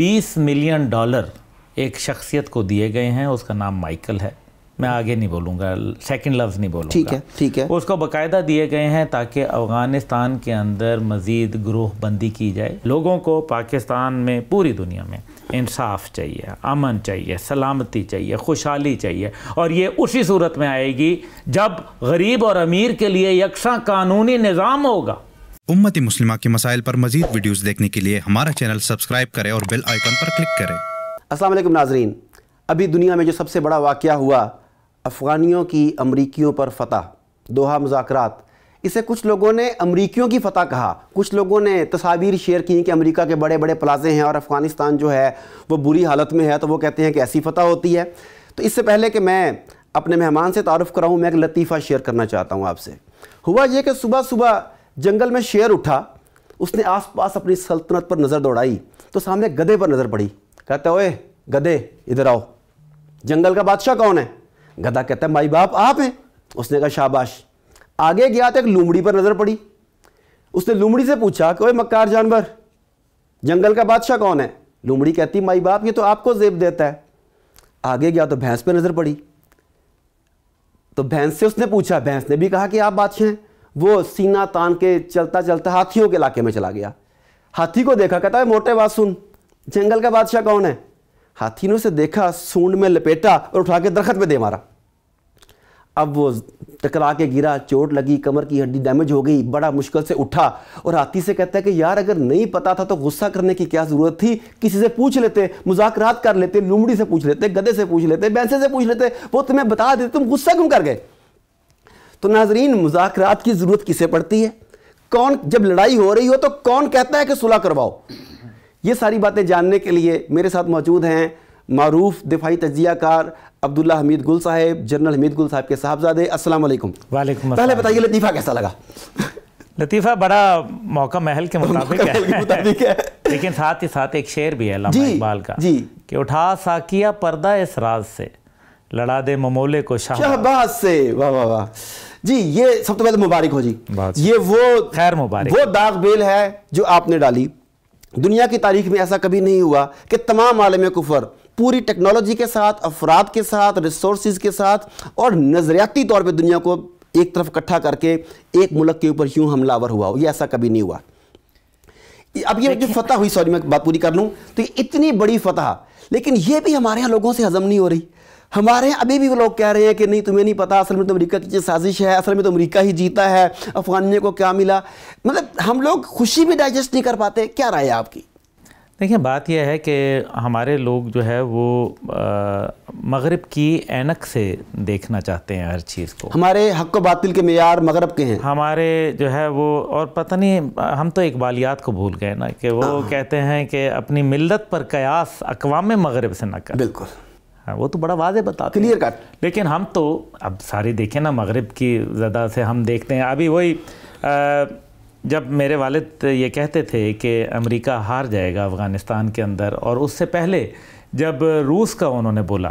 بیس million dollar ایک شخصیت کو دیے گئے ہیں اس کا نام مائیکل ہے میں آگے نہیں بولوں گا سیکنڈ لفظ نہیں بولوں ٹھیک ہے ٹھیک ہے اس کو باقاعدہ دیے گئے ہیں تاکہ افغانستان کے اندر مزید گروہ بندی کی جائے لوگوں کو پاکستان میں پوری دنیا میں انصاف چاہیے امن چاہیے سلامتی چاہیے خوشحالی چاہیے اور یہ اسی صورت میں آئے گی جب غریب اور امیر کے لیے یکساں قانونی نظام ہوگا امت مسلمہ کے مسائل پر مزید ویڈیوز دیکھنے کے لیے ہمارا چینل سبسکرائب کرے اور بیل آئیکن پر کلک کریں السلام علیکم ناظرین ابھی دنیا میں جو سب سے بڑا واقعہ ہوا افغانیوں کی امریکیوں پر فتح دوہا مذاکرات اسے کچھ لوگوں نے امریکیوں کی فتح کہا کچھ لوگوں نے تصاویر شیئر کی کہ امریکہ کے بڑے بڑے پلازے ہیں اور افغانستان جو ہے وہ بری حالت میں ہے تو وہ کہتے ہیں کہ ایسی فتح ہوتی ہے تو اس سے پہلے کہ میں اپنے مہمان سے تعارف کراؤں میں ایک لطیفہ شیئر کرنا چاہتا ہوں آپ سے ہوا یہ کہ صبح صبح جنگل میں شیر اٹھا اس نے آس پاس اپنی سلطنت پر نظر دوڑائی تو سامنے گدے پر نظر پڑی کہتا اوے گدے ادھر آؤ جنگل کا بادشاہ کون ہے گدا کہتا ہے مائی باپ آپ ہیں اس نے کہا شاباش آگے گیا تو ایک لومڑی پر نظر پڑی اس نے لومڑی سے پوچھا کہ مکار جانور جنگل کا بادشاہ کون ہے لومڑی کہتی مائی باپ یہ تو آپ کو زیب دیتا ہے آگے گیا تو بھینس پر نظر پڑی تو بھینس سے اس نے پوچھا بھینس نے بھی کہا کہ آپ بادشاہ ہیں وہ سینہ تان کے چلتا چلتا ہاتھیوں کے علاقے میں چلا گیا ہاتھی کو دیکھا کہتا ہے موٹے بات سن جنگل کا بادشاہ کون ہے ہاتھی نے اسے دیکھا سونڈ میں لپیٹا اور اٹھا کے درخت میں دے مارا اب وہ ٹکرا کے گرا چوٹ لگی کمر کی ہڈی ڈیمیج ہو گئی بڑا مشکل سے اٹھا اور ہاتھی سے کہتا ہے کہ یار اگر نہیں پتا تھا تو غصہ کرنے کی کیا ضرورت تھی کسی سے پوچھ لیتے مذاکرات کر لیتے لومڑی سے پوچھ لیتے گدے سے پوچھ لیتے بینسے سے پوچھ لیتے وہ تمہیں بتا دیتے تم غصہ کیوں کر گئے تو ناظرین مذاکرات کی ضرورت کسے پڑتی ہے کون جب لڑائی ہو رہی ہو تو کون کہتا ہے کہ صلح کرواؤ یہ ساری باتیں جاننے کے لیے میرے ساتھ موجود ہیں معروف دفاعی تجزیہ کار عبداللہ حمید گل صاحب جنرل حمید گل صاحب کے صاحبزادے السلام علیکم پہلے بتائیے لطیفہ کیسا لگا لطیفہ بڑا موقع محل کے مطابق ہے لیکن ساتھ ہی ساتھ ایک شعر بھی ہے علامہ جی، اقبال کا جی۔ کہ اٹھا پردہ اس راز سے سے لڑا دے ممولے کو شہباز جی یہ سب تو پہلے مبارک ہو جی یہ وہ خیر مبارک وہ داغ بیل ہے جو آپ نے ڈالی دنیا کی تاریخ میں ایسا کبھی نہیں ہوا کہ تمام عالم کفر پوری ٹیکنالوجی کے ساتھ افراد کے ساتھ ریسورسز کے ساتھ اور نظریاتی طور پہ دنیا کو ایک طرف اکٹھا کر کے ایک ملک کے اوپر یوں حملہ آور ہوا ہو یہ ایسا کبھی نہیں ہوا اب یہ جو فتح ہوئی سوری میں بات پوری کر لوں تو اتنی بڑی فتح لیکن یہ بھی ہمارے ہاں لوگوں سے ہضم نہیں ہو رہی ہمارے ابھی بھی وہ لوگ کہہ رہے ہیں کہ نہیں تمہیں نہیں پتا اصل میں تو امریکہ کی سازش ہے اصل میں تو امریکہ ہی جیتا ہے افغانیوں کو کیا ملا مطلب ہم لوگ خوشی بھی ڈائجسٹ نہیں کر پاتے کیا رائے آپ کی دیکھیں بات یہ ہے کہ ہمارے لوگ جو ہے وہ مغرب کی اینک سے دیکھنا چاہتے ہیں ہر چیز کو ہمارے حق و باطل کے معیار مغرب کے ہیں ہمارے جو ہے وہ اور پتہ نہیں ہم تو اقبالیات کو بھول گئے نا کہ وہ ہاں۔ کہتے ہیں کہ اپنی ملت پر قیاس اقوام مغرب سے نہ کر بالکل ہاں، وہ تو بڑا واضح بتا کلیئر کٹ لیکن ہم تو اب ساری دیکھیں نا مغرب کی زدہ سے ہم دیکھتے ہیں ابھی وہی جب میرے والد یہ کہتے تھے کہ امریکہ ہار جائے گا افغانستان کے اندر اور اس سے پہلے جب روس کا انہوں نے بولا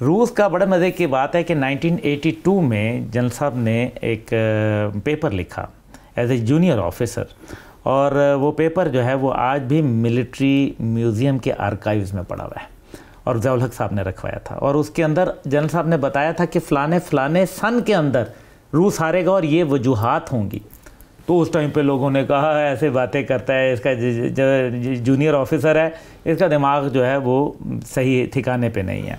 روس کا بڑے مزے کی بات ہے کہ نائنٹین ایٹی ٹو میں جنرل صاحب نے ایک پیپر لکھا ایز اے جونیئر آفیسر اور وہ پیپر جو ہے وہ آج بھی ملٹری میوزیم کے آرکائیوز میں پڑا ہوا ہے اور الحق صاحب نے رکھوایا تھا اور اس کے اندر جنرل صاحب نے بتایا تھا کہ فلانے فلانے سن کے اندر روس ہارے گا اور یہ وجوہات ہوں گی تو اس ٹائم پہ لوگوں نے کہا ایسے باتیں کرتا ہے اس کا جی- جی- جونیئر آفیسر ہے اس کا دماغ جو ہے وہ صحیح ٹھکانے پہ نہیں ہے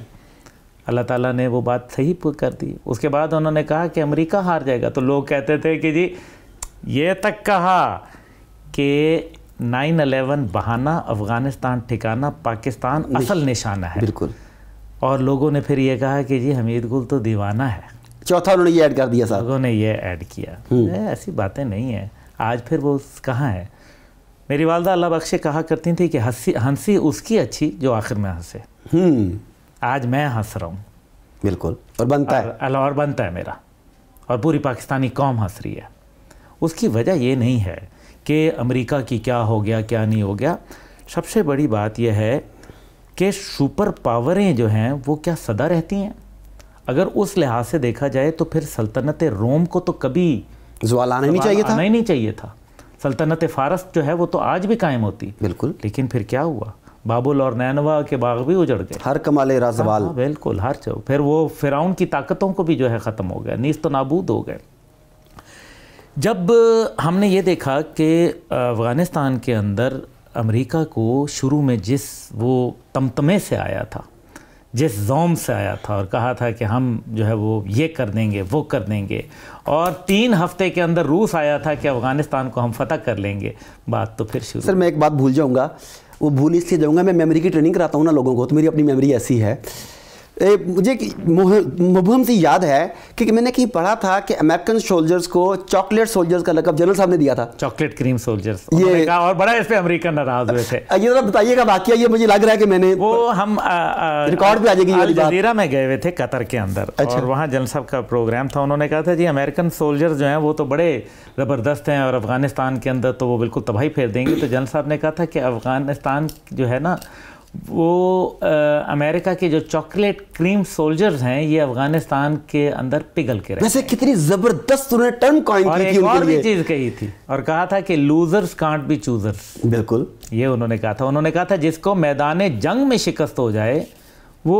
اللہ تعالیٰ نے وہ بات صحیح کر دی اس کے بعد انہوں نے کہا کہ امریکہ ہار جائے گا تو لوگ کہتے تھے کہ جی یہ تک کہا کہ نائن الیون بہانہ افغانستان ٹھکانہ پاکستان اصل نشانہ ہے بالکل اور لوگوں نے پھر یہ کہا کہ جی حمید گل تو دیوانہ ہے چوتھا انہوں نے یہ یہ ایڈ ایڈ کر دیا لوگوں نے کیا ایسی باتیں نہیں ہیں آج پھر وہ کہاں ہے میری والدہ اللہ بخشے کہا کرتی تھی کہ ہنسی اس کی اچھی جو آخر میں ہنسے آج میں ہنس رہا ہوں بالکل اور بنتا ہے اللہ بنتا ہے میرا اور پوری پاکستانی قوم ہنس رہی ہے اس کی وجہ یہ نہیں ہے کہ امریکہ کی کیا ہو گیا کیا نہیں ہو گیا سب سے بڑی بات یہ ہے کہ سپر پاوریں جو ہیں وہ کیا سدا رہتی ہیں اگر اس لحاظ سے دیکھا جائے تو پھر سلطنت روم کو تو کبھی زوال نہیں چاہیے تھا سلطنت فارس جو ہے وہ تو آج بھی قائم ہوتی بالکل لیکن پھر کیا ہوا بابل اور نینوا کے باغ بھی اجڑ گئے ہر کمال ہاں، بالکل ہر چو پھر وہ فراؤن کی طاقتوں کو بھی جو ہے ختم ہو گیا نیز تو نابود ہو گئے جب ہم نے یہ دیکھا کہ افغانستان کے اندر امریکہ کو شروع میں جس وہ تمتمے سے آیا تھا جس زوم سے آیا تھا اور کہا تھا کہ ہم جو ہے وہ یہ کر دیں گے وہ کر دیں گے اور تین ہفتے کے اندر روس آیا تھا کہ افغانستان کو ہم فتح کر لیں گے بات تو پھر شروع سر میں ایک بات بھول جاؤں گا وہ بھول اس لیے جاؤں گا میں میموری کی ٹریننگ کراتا ہوں نا لوگوں کو تو میری اپنی میموری ایسی ہے مجھے مبہم سی یاد ہے کہ میں نے کہیں پڑھا تھا کہ امریکن سولجرز کو چاکلیٹ سولجرز کا لقب جنرل صاحب نے دیا تھا چاکلیٹ کریم یہ اور بڑا اس امریکن ہوئے تھے یہ یہ بتائیے ہے مجھے لگ رہا کہ میں نے وہ ہم ریکارڈ گی میں گئے ہوئے تھے قطر کے اندر اور اچھا۔ وہاں جنرل صاحب کا پروگرام تھا انہوں نے کہا تھا جی امریکن سولجرز جو ہیں وہ تو بڑے زبردست ہیں اور افغانستان کے اندر تو وہ بالکل تباہی پھیر دیں گے تو جنرل صاحب نے کہا تھا کہ افغانستان جو ہے نا وہ امریکہ کے جو چاکلیٹ کریم سولجرز ہیں یہ افغانستان کے اندر پگل کے رہے ویسے کتنی زبردست انہوں نے ٹرم بھی چیز کہی تھی اور کہا تھا کہ لوزرز کانٹ بی چوزرز بالکل یہ انہوں نے کہا تھا انہوں نے کہا تھا جس کو میدان جنگ میں شکست ہو جائے وہ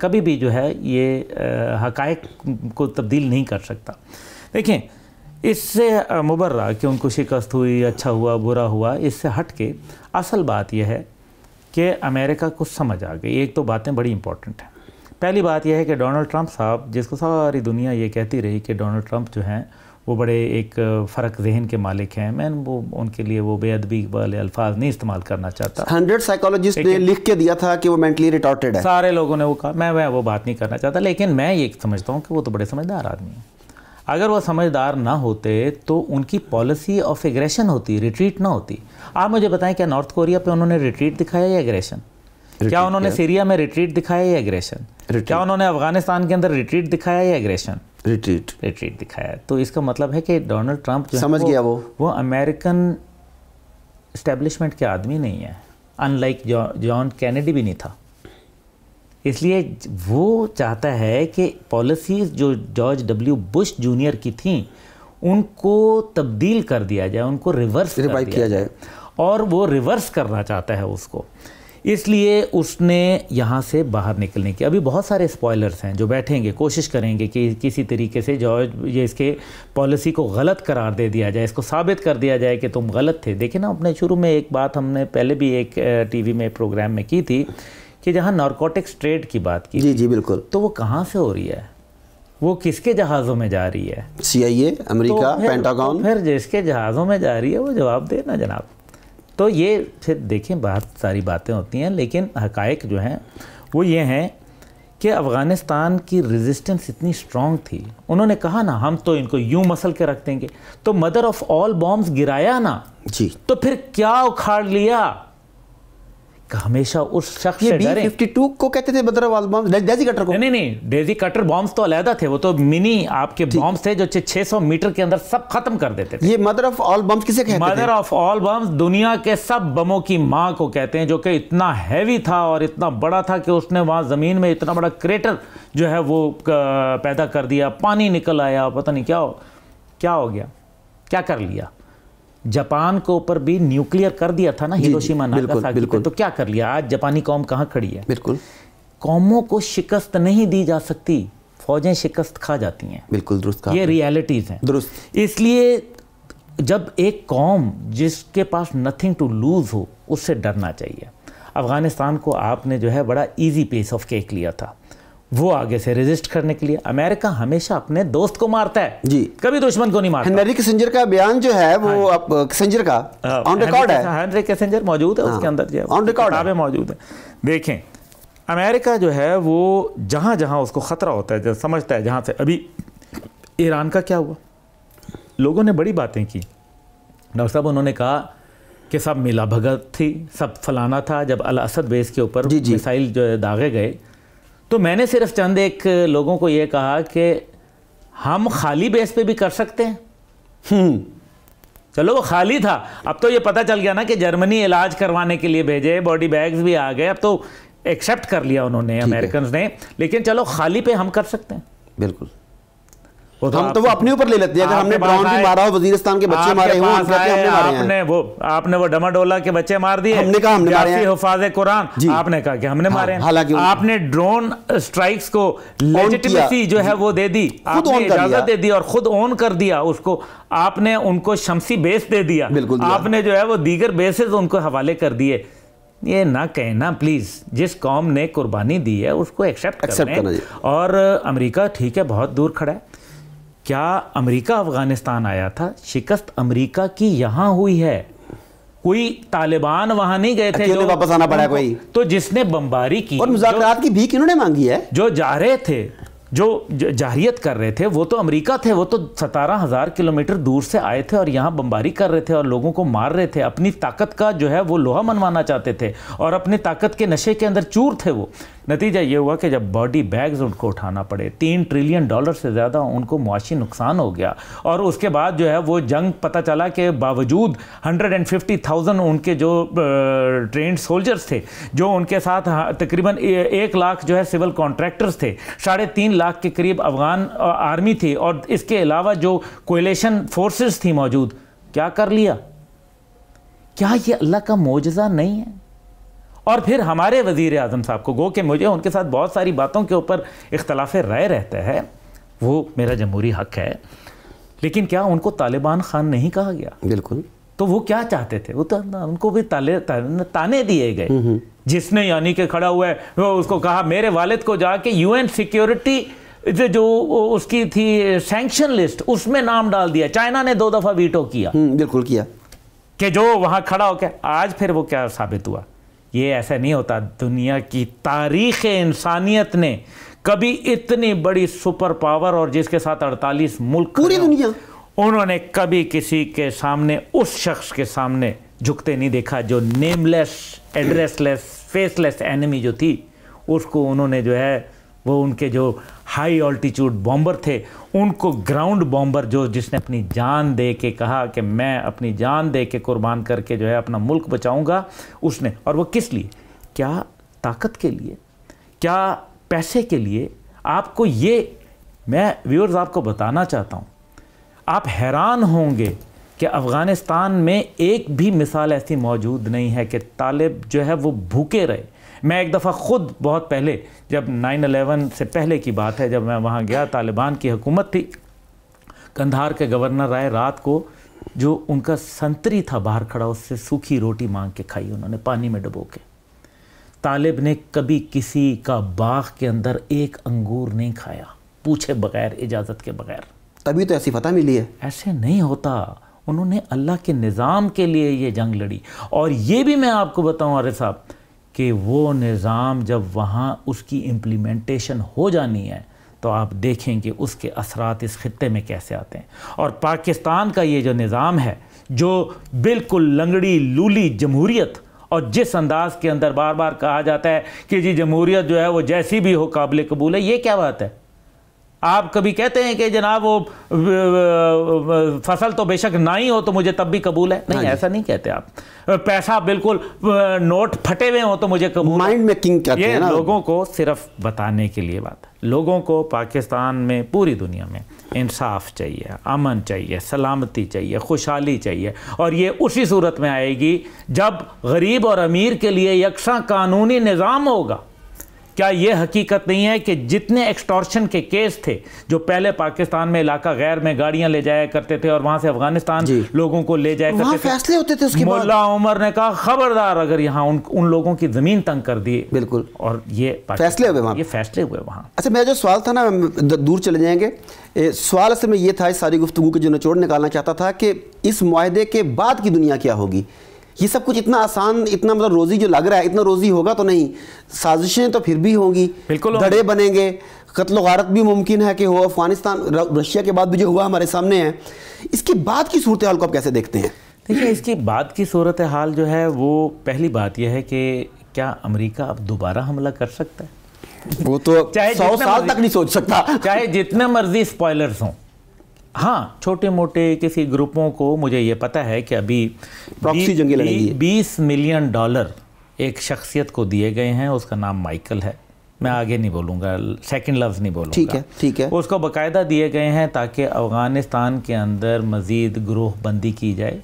کبھی بھی جو ہے یہ حقائق کو تبدیل نہیں کر سکتا دیکھیں اس سے مبرہ کہ ان کو شکست ہوئی اچھا ہوا برا ہوا اس سے ہٹ کے اصل بات یہ ہے کہ امریکہ کو سمجھ آ گئی ایک تو باتیں بڑی امپورٹنٹ ہیں پہلی بات یہ ہے کہ ڈونلڈ ٹرمپ صاحب جس کو ساری دنیا یہ کہتی رہی کہ ڈونلڈ ٹرمپ جو ہیں وہ بڑے ایک فرق ذہن کے مالک ہیں میں وہ ان کے لیے وہ بے ادبی والے الفاظ نہیں استعمال کرنا چاہتا ہنڈریڈ سائیکالوجسٹ لکھ کے دیا تھا کہ وہ مینٹلی ریٹارٹیڈ ہے سارے لوگوں نے وہ کہا میں وہ بات نہیں کرنا چاہتا لیکن میں یہ سمجھتا ہوں کہ وہ تو بڑے سمجھدار آدمی ہیں اگر وہ سمجھدار نہ ہوتے تو ان کی پالیسی آف ایگریشن ہوتی ریٹریٹ نہ ہوتی آپ مجھے بتائیں کیا نارتھ کوریا پہ انہوں نے ریٹریٹ دکھایا یا ایگریشن کیا انہوں نے سیریا میں ریٹریٹ دکھایا یا ایگریشن کیا انہوں نے افغانستان کے اندر ریٹریٹ دکھایا یا ایگریشن دکھایا تو اس کا مطلب ہے کہ ڈونلڈ ٹرمپ سمجھ گیا وہ وہ امریکن اسٹیبلشمنٹ کے آدمی نہیں ہے ان لائک جان کینیڈی بھی نہیں تھا اس لیے وہ چاہتا ہے کہ پالیسیز جو جارج ڈبلیو بش جونیئر کی تھیں ان کو تبدیل کر دیا جائے ان کو ریورس کر کیا جائے اور وہ ریورس کرنا چاہتا ہے اس کو اس لیے اس نے یہاں سے باہر نکلنے کی ابھی بہت سارے اسپوائلرس ہیں جو بیٹھیں گے کوشش کریں گے کہ کسی طریقے سے جارج یہ اس کے پالیسی کو غلط قرار دے دیا جائے اس کو ثابت کر دیا جائے کہ تم غلط تھے دیکھیں نا اپنے شروع میں ایک بات ہم نے پہلے بھی ایک ٹی وی میں پروگرام میں کی تھی کہ جہاں نارکوٹکس کی بات کی جی, جی، تو وہ کہاں سے ہو رہی ہے وہ کس کے جہازوں میں جا رہی ہے سی آئی اے امریکہ پھر جس کے جہازوں میں جا رہی ہے وہ جواب دے نا جناب تو یہ پھر دیکھیں بہت ساری باتیں ہوتی ہیں لیکن حقائق جو ہیں وہ یہ ہیں کہ افغانستان کی ریزسٹنس اتنی اسٹرانگ تھی انہوں نے کہا نا ہم تو ان کو یوں مسل کے رکھ دیں گے تو مدر آف آل بومز گرایا نا جی تو پھر کیا اکھاڑ لیا کہ ہمیشہ اس شخص سے ڈریں یہ بی 52 کو کہتے تھے بدر وال بامز ڈیزی کٹر کو نہیں نہیں ڈیزی کٹر بامز تو علیحدہ تھے وہ تو منی آپ کے بامز تھے جو 600 میٹر کے اندر سب ختم کر دیتے تھے یہ مدر آف آل بامز کسے کہتے تھے مدر آف آل بامز دنیا کے سب بموں کی ماں کو کہتے ہیں جو کہ اتنا ہیوی تھا اور اتنا بڑا تھا کہ اس نے وہاں زمین میں اتنا بڑا کریٹر جو ہے وہ پیدا کر دیا پانی نکل آیا پتہ نہیں کیا ہو کیا ہو گیا کیا کر لیا جاپان کو اوپر بھی نیوکلئر کر دیا تھا نا بالکل قوموں کو شکست نہیں دی جا سکتی فوجیں شکست کھا جاتی ہیں بالکل یہ ریالٹیز ہیں اس لیے جب ایک قوم جس کے پاس نتھنگ ٹو لوز ہو اس سے ڈرنا چاہیے افغانستان کو آپ نے جو ہے بڑا ایزی پیس آف کیک لیا تھا وہ آگے سے ریزسٹ کرنے کے لیے امریکہ ہمیشہ اپنے دوست کو مارتا ہے جی کبھی دشمن کو نہیں مارتا ہنری کسنجر کا بیان جو ہے وہ ہاں جی۔ کسنجر کا آن ریکارڈ ہے ہنری کسنجر موجود ہے اس کے ہاں۔ اندر جو آن ریکارڈ ہے موجود ہیں دیکھیں امریکہ جو ہے وہ جہاں جہاں اس کو خطرہ ہوتا ہے سمجھتا ہے جہاں سے ابھی ایران کا کیا ہوا لوگوں نے بڑی باتیں کی ڈاکٹر صاحب انہوں نے کہا کہ سب ملا بھگت تھی سب فلانا تھا جب الاسد بیس کے اوپر جی جی. مسائل جو داغے گئے تو میں نے صرف چند ایک لوگوں کو یہ کہا کہ ہم خالی بیس پہ بھی کر سکتے ہیں ہم چلو وہ خالی تھا اب تو یہ پتہ چل گیا نا کہ جرمنی علاج کروانے کے لیے بھیجے باڈی بیگز بھی آ گئے اب تو ایکسپٹ کر لیا انہوں نے امریکنز نے لیکن چلو خالی پہ ہم کر سکتے ہیں بالکل ہم تو وہ اپنے اوپر لے لیتے ہیں اگر ہم نے براؤن بھی مارا ہو وزیرستان کے بچے مارے ہوں ہم نے مارے ہیں آپ نے وہ ڈما ڈولا کے بچے مار دیے ہم نے کہا ہم نے مارے ہیں حفاظ قرآن جی۔ آپ نے کہا کہ ہم نے ہاں، مارے ہیں حالانکہ آپ نے ڈرون سٹرائکس کو لیجٹیمیسی جو ہے وہ دے دی آپ نے اجازت دے دی اور خود اون کر دیا اس کو آپ نے ان کو شمسی بیس دے دیا آپ نے جو ہے وہ دیگر بیسز ان کو حوالے کر دیے یہ نہ کہنا پلیز جس قوم نے قربانی دی ہے اس کو ایکسیپٹ کریں جی۔ اور امریکہ ٹھیک ہے بہت دور کھڑا ہے کیا امریکہ افغانستان آیا تھا شکست امریکہ کی یہاں ہوئی ہے کوئی طالبان وہاں نہیں گئے تھے تو جس نے بمباری کی اور مذاکرات کی نے مانگی ہے جو جا رہے تھے جو جاہریت کر رہے تھے وہ تو امریکہ تھے وہ تو ستارہ ہزار کلومیٹر دور سے آئے تھے اور یہاں بمباری کر رہے تھے اور لوگوں کو مار رہے تھے اپنی طاقت کا جو ہے وہ لوہا منوانا چاہتے تھے اور اپنی طاقت کے نشے کے اندر چور تھے وہ نتیجہ یہ ہوا کہ جب باڈی بیگز ان کو اٹھانا پڑے تین ٹریلین ڈالر سے زیادہ ان کو معاشی نقصان ہو گیا اور اس کے بعد جو ہے وہ جنگ پتہ چلا کہ باوجود ہنڈریڈ اینڈ ففٹی تھاؤزنڈ ان کے جو ٹرینڈ سولجرز تھے جو ان کے ساتھ تقریباً ایک لاکھ جو ہے سول کانٹریکٹرز تھے ساڑھے تین لاکھ کے قریب افغان آرمی تھی اور اس کے علاوہ جو کوئلیشن فورسز تھیں موجود کیا کر لیا کیا یہ اللہ کا معجزہ نہیں ہے اور پھر ہمارے وزیر اعظم صاحب کو گو کہ مجھے ان کے ساتھ بہت ساری باتوں کے اوپر اختلاف رائے رہتا ہے وہ میرا جمہوری حق ہے لیکن کیا ان کو طالبان خان نہیں کہا گیا بالکل تو وہ کیا چاہتے تھے وہ تو ان کو بھی تانے دیے گئے جس نے یعنی کہ کھڑا ہوا ہے وہ اس کو کہا میرے والد کو جا کے یو این سیکیورٹی جو اس کی تھی سینکشن لسٹ اس میں نام ڈال دیا چائنا نے دو دفعہ ویٹو کیا بالکل کیا کہ جو وہاں کھڑا ہو کے آج پھر وہ کیا ثابت ہوا یہ ایسا نہیں ہوتا دنیا کی تاریخ انسانیت نے کبھی اتنی بڑی سپر پاور اور جس کے ساتھ اڑتالیس ملک پوری دنیا انہوں نے کبھی کسی کے سامنے اس شخص کے سامنے جھکتے نہیں دیکھا جو nameless addressless faceless enemy جو تھی اس کو انہوں نے جو ہے وہ ان کے جو ہائی آلٹیچوڈ بامبر تھے ان کو گراؤنڈ بامبر جو جس نے اپنی جان دے کے کہا کہ میں اپنی جان دے کے قربان کر کے جو ہے اپنا ملک بچاؤں گا اس نے اور وہ کس لیے کیا طاقت کے لیے کیا پیسے کے لیے آپ کو یہ میں ویورز آپ کو بتانا چاہتا ہوں آپ حیران ہوں گے کہ افغانستان میں ایک بھی مثال ایسی موجود نہیں ہے کہ طالب جو ہے وہ بھوکے رہے میں ایک دفعہ خود بہت پہلے جب نائن الیون سے پہلے کی بات ہے جب میں وہاں گیا طالبان کی حکومت تھی کندھار کے گورنر آئے رات کو جو ان کا سنتری تھا باہر کھڑا اس سے سوکھی روٹی مانگ کے کھائی انہوں نے پانی میں ڈبو کے طالب نے کبھی کسی کا باغ کے اندر ایک انگور نہیں کھایا پوچھے بغیر اجازت کے بغیر تبھی تو ایسی فتح ملی ہے ایسے نہیں ہوتا انہوں نے اللہ کے نظام کے لیے یہ جنگ لڑی اور یہ بھی میں آپ کو بتاؤں ارے صاحب کہ وہ نظام جب وہاں اس کی امپلیمنٹیشن ہو جانی ہے تو آپ دیکھیں گے اس کے اثرات اس خطے میں کیسے آتے ہیں اور پاکستان کا یہ جو نظام ہے جو بالکل لنگڑی لولی جمہوریت اور جس انداز کے اندر بار بار کہا جاتا ہے کہ جی جمہوریت جو ہے وہ جیسی بھی ہو قابل قبول ہے یہ کیا بات ہے آپ کبھی کہتے ہیں کہ جناب وہ فصل تو بے شک نہ ہی ہو تو مجھے تب بھی قبول ہے نہیں ہاں جی۔ ایسا نہیں کہتے آپ پیسہ بالکل نوٹ پھٹے ہوئے ہوں تو مجھے قبول مائنڈ میکنگ کہتے یہ لوگوں کو صرف بتانے کے لیے بات لوگوں کو پاکستان میں پوری دنیا میں انصاف چاہیے امن چاہیے سلامتی چاہیے خوشحالی چاہیے اور یہ اسی صورت میں آئے گی جب غریب اور امیر کے لیے یکساں قانونی نظام ہوگا کیا یہ حقیقت نہیں ہے کہ جتنے ایکسٹورشن کے کیس تھے جو پہلے پاکستان میں علاقہ غیر میں گاڑیاں لے جایا کرتے تھے اور وہاں سے افغانستان جی۔ لوگوں کو لے کرتے تھے تھے فیصلے ہوتے اس مولا عمر نے کہا خبردار اگر یہاں ان, لوگوں کی زمین تنگ کر دی بالکل اور یہ فیصلے ہوئے وہاں یہ فیصلے ہوئے وہاں اچھا، میرا جو سوال تھا نا دور چلے جائیں گے سوال میں یہ تھا اس ساری گفتگو کے نکالنا چاہتا تھا کہ اس معاہدے کے بعد کی دنیا کیا ہوگی یہ سب کچھ اتنا آسان اتنا مطلب روزی جو لگ رہا ہے اتنا روزی ہوگا تو نہیں سازشیں تو پھر بھی ہوں گی بالکل دڑے بنیں گے قتل و غارت بھی ممکن ہے کہ ہو افغانستان رشیا کے بعد بھی جو ہوا ہمارے سامنے ہے اس کی بات کی صورتحال کو آپ کیسے دیکھتے ہیں دیکھیے اس کی بات کی صورتحال جو ہے وہ پہلی بات یہ ہے کہ کیا امریکہ اب دوبارہ حملہ کر سکتا ہے وہ تو چاہے سو سال تک نہیں سوچ سکتا چاہے جتنے مرضی اسپوائلرس ہوں ہاں چھوٹے موٹے کسی گروپوں کو مجھے یہ پتہ ہے کہ ابھی جنگیں لگی بیس ملین ڈالر ایک شخصیت کو دیے گئے ہیں اس کا نام مائیکل ہے میں آگے نہیں بولوں گا سیکنڈ لفظ نہیں بولوں ٹھیک ہے ٹھیک ہے اس کو باقاعدہ دیے گئے ہیں تاکہ افغانستان کے اندر مزید گروہ بندی کی جائے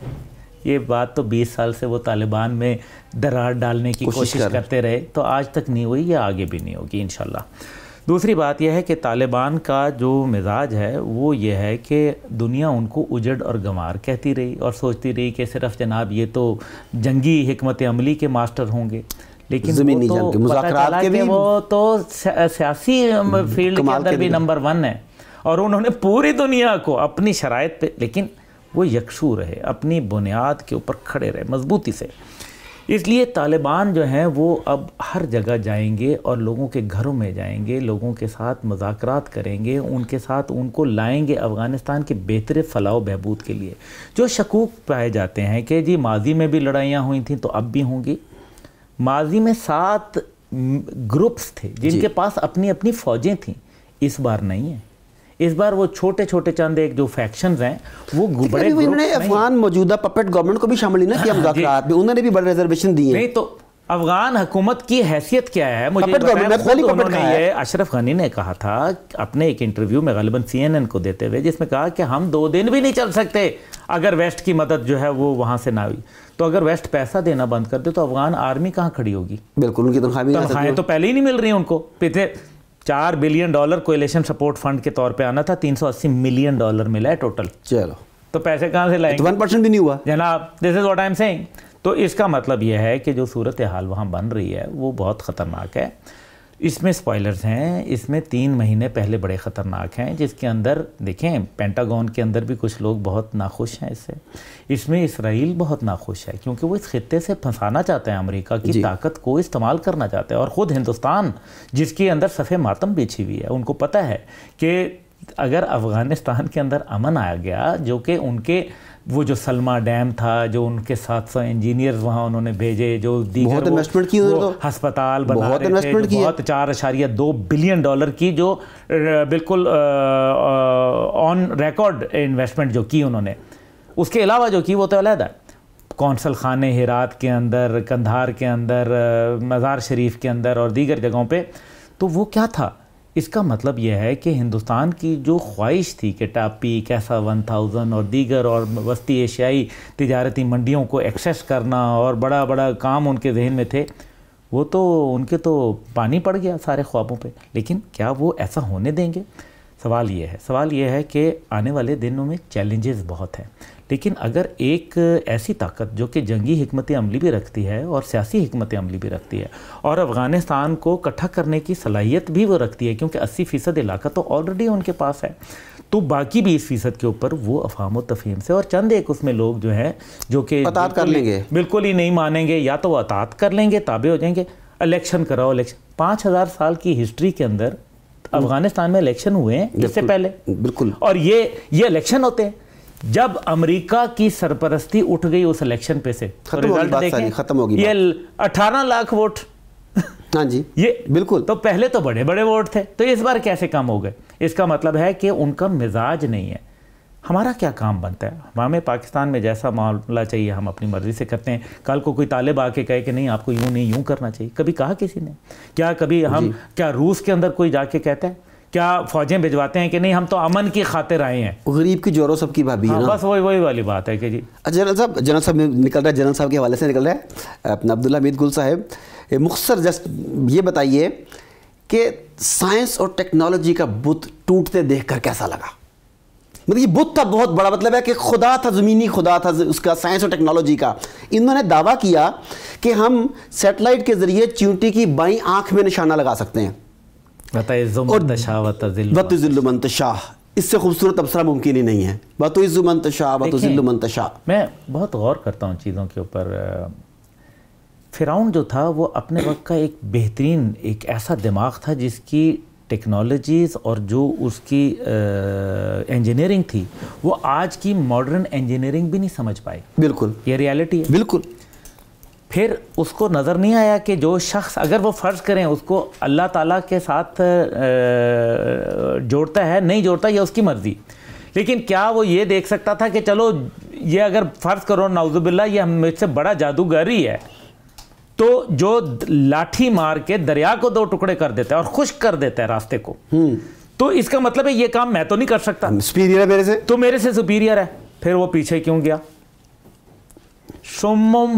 یہ بات تو بیس سال سے وہ طالبان میں درار ڈالنے کی کوشش کرتے رہے تو آج تک نہیں ہوئی یا آگے بھی نہیں ہوگی انشاءاللہ اللہ دوسری بات یہ ہے کہ طالبان کا جو مزاج ہے وہ یہ ہے کہ دنیا ان کو اجڑ اور گمار کہتی رہی اور سوچتی رہی کہ صرف جناب یہ تو جنگی حکمت عملی کے ماسٹر ہوں گے لیکن وہ تو سیاسی فیلڈ کے اندر بھی نمبر ون ہے اور انہوں نے پوری دنیا کو اپنی شرائط پہ لیکن وہ یکسو رہے اپنی بنیاد کے اوپر کھڑے رہے مضبوطی سے اس لیے طالبان جو ہیں وہ اب ہر جگہ جائیں گے اور لوگوں کے گھروں میں جائیں گے لوگوں کے ساتھ مذاکرات کریں گے ان کے ساتھ ان کو لائیں گے افغانستان کے بہتر فلاح و بہبود کے لیے جو شکوک پائے جاتے ہیں کہ جی ماضی میں بھی لڑائیاں ہوئی تھیں تو اب بھی ہوں گی ماضی میں سات گروپس تھے جن جی۔ کے پاس اپنی اپنی فوجیں تھیں اس بار نہیں ہیں اس بار وہ چھوٹے چھوٹے چند ایک جو فیکشنز ہیں وہ بڑے انہوں نے افغان موجودہ پپٹ گورنمنٹ کو بھی شامل نہیں کیا مذاکرات ہاں، جی۔ میں انہوں نے بھی بڑے ریزرویشن دیے نہیں تو افغان حکومت کی حیثیت کیا ہے مجھے پپٹ گورنمنٹ خالی پپٹ کا ہے اشرف غنی نے کہا تھا اپنے ایک انٹرویو میں غالباً سی این این کو دیتے ہوئے جس میں کہا کہ ہم دو دن بھی نہیں چل سکتے اگر ویسٹ کی مدد جو ہے وہ وہاں سے نہ ہوئی تو اگر ویسٹ پیسہ دینا بند کر دے تو افغان آرمی کہاں کھڑی ہوگی بالکل ان کی تنخواہیں تو پہلے ہی نہیں مل رہی ہیں ان کو پیچھے چار billion dollar coalition support fund کے طور پہ آنا تھا تین سو اسی ملین ڈالر ملا ہے ٹوٹل چلو تو پیسے کہاں سے گے ون پرسینٹ بھی نہیں ہوا جناب دس از واٹ سینگ تو اس کا مطلب یہ ہے کہ جو صورت حال وہاں بن رہی ہے وہ بہت خطرناک ہے اس میں سپائلرز ہیں اس میں تین مہینے پہلے بڑے خطرناک ہیں جس کے اندر دیکھیں پینٹاگون کے اندر بھی کچھ لوگ بہت ناخوش ہیں اس سے اس میں اسرائیل بہت ناخوش ہے کیونکہ وہ اس خطے سے پھنسانا چاہتے ہیں امریکہ کی جی۔ طاقت کو استعمال کرنا چاہتے ہیں اور خود ہندوستان جس کے اندر صفحے ماتم بیچھی ہوئی ہے ان کو پتہ ہے کہ اگر افغانستان کے اندر امن آیا گیا جو کہ ان کے وہ جو سلما ڈیم تھا جو ان کے ساتھ سو انجینئرز وہاں انہوں نے بھیجے جو دیگر انویسٹمنٹ کی ہسپتال بہت چار اشاریہ دو بلین ڈالر کی جو بالکل آن ریکارڈ انویسٹمنٹ جو کی انہوں نے اس کے علاوہ جو کی وہ تو علیحدہ کونسل خانے ہیرات کے اندر کندھار کے اندر مزار شریف کے اندر اور دیگر جگہوں پہ تو وہ کیا تھا اس کا مطلب یہ ہے کہ ہندوستان کی جو خواہش تھی کہ ٹاپی کیسا ون تھاؤزن اور دیگر اور وسطی ایشیائی تجارتی منڈیوں کو ایکسیس کرنا اور بڑا بڑا کام ان کے ذہن میں تھے وہ تو ان کے تو پانی پڑ گیا سارے خوابوں پہ لیکن کیا وہ ایسا ہونے دیں گے سوال یہ ہے سوال یہ ہے کہ آنے والے دنوں میں چیلنجز بہت ہیں لیکن اگر ایک ایسی طاقت جو کہ جنگی حکمت عملی بھی رکھتی ہے اور سیاسی حکمت عملی بھی رکھتی ہے اور افغانستان کو کٹھا کرنے کی صلاحیت بھی وہ رکھتی ہے کیونکہ اسی فیصد علاقہ تو آلریڈی ان کے پاس ہے تو باقی بیس فیصد کے اوپر وہ افہام و تفہیم سے اور چند ایک اس میں لوگ جو ہیں جو کہ اطاعت کر لیں گے بالکل ہی نہیں مانیں گے یا تو وہ اطاعت کر لیں گے تابع ہو جائیں گے الیکشن کراؤ الیکشن پانچ ہزار سال کی ہسٹری کے اندر افغانستان میں الیکشن ہوئے ہیں سے بالکل اور یہ یہ الیکشن ہوتے ہیں جب امریکہ کی سرپرستی اٹھ گئی اس الیکشن پہ سے ختم ہو گیا یہ اٹھارہ لاکھ ووٹ ہاں جی یہ بالکل تو پہلے تو بڑے بڑے ووٹ تھے تو اس بار کیسے کام ہو گئے اس کا مطلب ہے کہ ان کا مزاج نہیں ہے ہمارا کیا کام بنتا ہے ہمیں پاکستان میں جیسا معاملہ چاہیے ہم اپنی مرضی سے کرتے ہیں کل کو کوئی طالب آ کے کہے کہ نہیں آپ کو یوں نہیں یوں کرنا چاہیے کبھی کہا کسی نے کیا کبھی جی۔ ہم کیا روس کے اندر کوئی جا کے کہتا ہے کیا فوجیں بھجواتے ہیں کہ نہیں ہم تو امن کی خاطر آئے ہیں غریب کی جورو سب کی بھابی ہے ہاں، بس وہی وہی والی بات ہے کہ جی اچھا، جنرل صاحب جنرل صاحب نکل رہا ہے جنرل صاحب کے حوالے سے نکل رہا ہے اپنا عبداللہ عمید گل صاحب مختصر جسٹ یہ بتائیے کہ سائنس اور ٹیکنالوجی کا بت ٹوٹتے دیکھ کر کیسا لگا مطلب یہ بت تھا بہت بڑا مطلب ہے کہ خدا تھا زمینی خدا تھا اس کا سائنس اور ٹیکنالوجی کا انہوں نے دعویٰ کیا کہ ہم سیٹلائٹ کے ذریعے چیونٹی کی بائیں آنکھ میں نشانہ لگا سکتے ہیں اس سے خوبصورت تبصرہ ممکن ہی نہیں ہے بتعزو منتشا بتعزو منتشا میں بہت غور کرتا ہوں چیزوں کے اوپر فیراؤن جو تھا وہ اپنے وقت کا ایک بہترین ایک ایسا دماغ تھا جس کی ٹیکنالوجیز اور جو اس کی انجینئرنگ تھی وہ آج کی ماڈرن انجینئرنگ بھی نہیں سمجھ پائے بالکل یہ ریالٹی ہے بالکل پھر اس کو نظر نہیں آیا کہ جو شخص اگر وہ فرض کریں اس کو اللہ تعالیٰ کے ساتھ جوڑتا ہے نہیں جوڑتا یہ اس کی مرضی لیکن کیا وہ یہ دیکھ سکتا تھا کہ چلو یہ اگر فرض کرو نعوذ باللہ یہ ہم سے بڑا جادوگر ہے تو جو لاٹھی مار کے دریا کو دو ٹکڑے کر دیتا ہے اور خشک کر دیتا ہے راستے کو تو اس کا مطلب ہے یہ کام میں تو نہیں کر سکتا ہے میرے میرے سے سے تو پھر وہ پیچھے کیوں گیا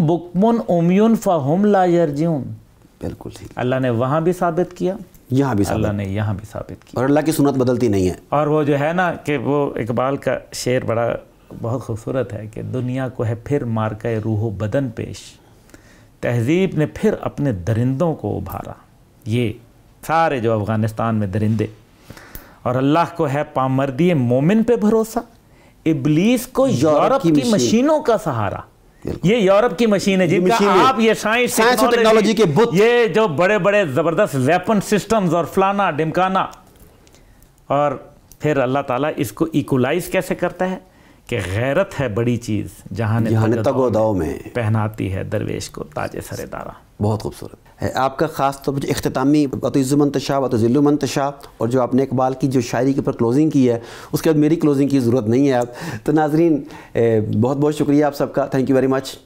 بکمن امیون فہم لا بالکل اللہ نے وہاں بھی ثابت کیا یہاں بھی اللہ نے یہاں بھی ثابت کیا اور اللہ کی سنت بدلتی نہیں ہے اور وہ جو ہے نا کہ وہ اقبال کا شیر بڑا بہت خوبصورت ہے کہ دنیا کو ہے پھر مارکا روح و بدن پیش تہذیب نے پھر اپنے درندوں کو ابھارا یہ سارے جو افغانستان میں درندے اور اللہ کو ہے پامردی مومن پہ بھروسہ ابلیس کو یورپ کی مشینوں کا سہارا یہ یورپ کی مشین ہے جن کا آپ یہ سائنس ٹیکنالوجی کے بت یہ جو بڑے بڑے زبردست ویپن سسٹمز اور فلانا ڈمکانا اور پھر اللہ تعالیٰ اس کو ایکولائز کیسے کرتا ہے کہ غیرت ہے بڑی چیز جہاں جہاں تگ و میں پہناتی ہے درویش کو تاج سر دارا بہت خوبصورت ہے آپ کا خاص طور پر اختتامی بطعز المنتشا بتضی منتشا اور جو آپ نے اقبال کی جو شاعری کے اوپر کلوزنگ کی ہے اس کے بعد میری کلوزنگ کی ضرورت نہیں ہے آپ تو ناظرین بہت بہت شکریہ آپ سب کا تھینک یو ویری مچ